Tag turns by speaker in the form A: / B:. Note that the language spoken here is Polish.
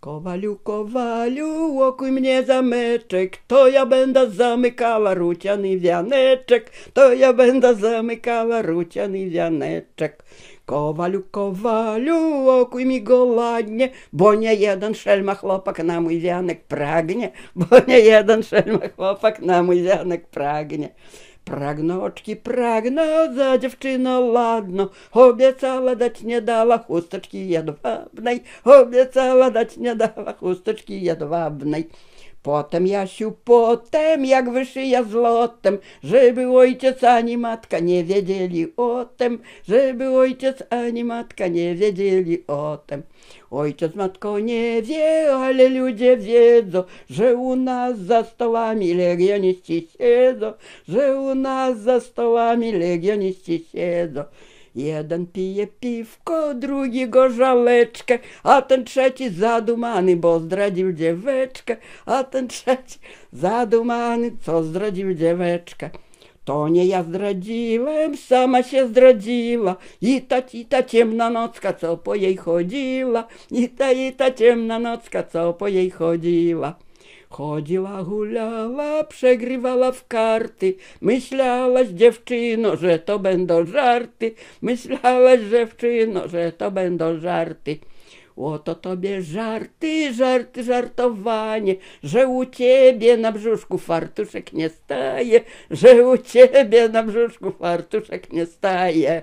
A: Kowaliu, kowaliu, okuj mnie zameczek, to ja będę zamykała ruciany wianeczek, to ja będę zamykała ruciany wianeczek. Kowaliu, kowaliu, okuj mi go ładnie, bo nie jeden szelma chłopak na mój wianek pragnie, bo nie jeden szelma chłopak na mój wianek pragnie. Pragnoczki pragną, za dziewczyno ładno, obiecała dać nie dała chusteczki jedwabnej, obiecała dać nie dała chusteczki jedwabnej. Potem Jasiu, potem jak wyszyja z lotem, żeby ojciec ani matka nie wiedzieli o tym, żeby ojciec ani matka nie wiedzieli o tym. Ojciec matko nie wie, ale ludzie wiedzą, że u nas za stołami legioniści siedzą, że u nas za stołami legioniści siedzą. Jeden pije piwko, drugi gorzaleczkę, a ten trzeci zadumany, bo zdradził dzieweczkę, a ten trzeci zadumany, co zdradził dzieweczkę. To nie ja zdradziłem, sama się zdradziła. I ta, i ta ciemna nocka, co po jej chodziła. I ta, i ta ciemna nocka, co po jej chodziła. Chodziła, hulała, przegrywała w karty. Myślałaś, dziewczyno, że to będą żarty. Myślałaś, dziewczyno, że to będą żarty. Oto tobie żarty, żarty, żartowanie, że u ciebie na brzuszku fartuszek nie staje, że u ciebie na brzuszku fartuszek nie staje.